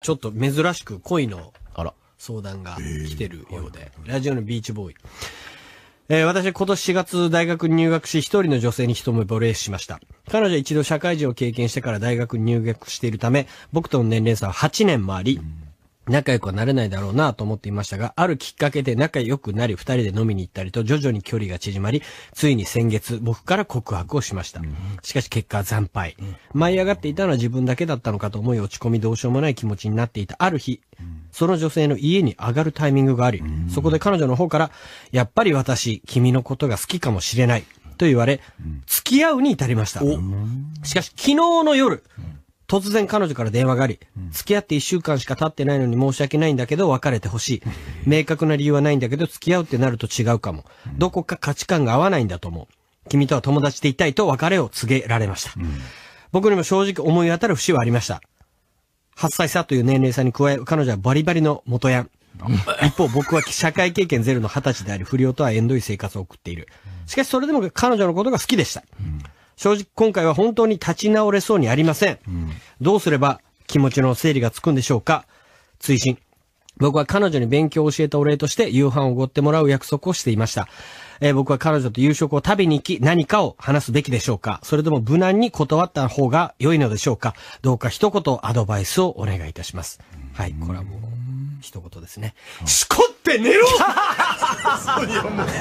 ちょっと珍しく恋の相談が来てるようで、ラジオのビーチボーイ。えー、私、今年4月大学に入学し、一人の女性に一目惚れしました。彼女は一度社会人を経験してから大学に入学しているため、僕との年齢差は8年もあり、仲良くはなれないだろうなと思っていましたが、あるきっかけで仲良くなり、二人で飲みに行ったりと、徐々に距離が縮まり、ついに先月、僕から告白をしました。しかし結果は惨敗。舞い上がっていたのは自分だけだったのかと思い、落ち込みどうしようもない気持ちになっていたある日、その女性の家に上がるタイミングがあり、そこで彼女の方から、やっぱり私、君のことが好きかもしれない。と言われ、付き合うに至りました。しかし、昨日の夜、突然彼女から電話があり、付き合って1週間しか経ってないのに申し訳ないんだけど別れてほしい。明確な理由はないんだけど付き合うってなると違うかも。どこか価値観が合わないんだと思う。君とは友達でいたいと別れを告げられました。僕にも正直思い当たる節はありました。8歳差という年齢差に加え、彼女はバリバリの元ヤン。一方、僕は社会経験ゼロの20歳であり、不良とは縁遠い生活を送っている。しかし、それでも彼女のことが好きでした。うん正直今回は本当に立ち直れそうにありません。うん、どうすれば気持ちの整理がつくんでしょうか追伸。僕は彼女に勉強を教えたお礼として夕飯をおごってもらう約束をしていました。えー、僕は彼女と夕食を食べに行き何かを話すべきでしょうかそれとも無難に断った方が良いのでしょうかどうか一言アドバイスをお願いいたします。はい、これはもう一言ですね。しこって寝ろ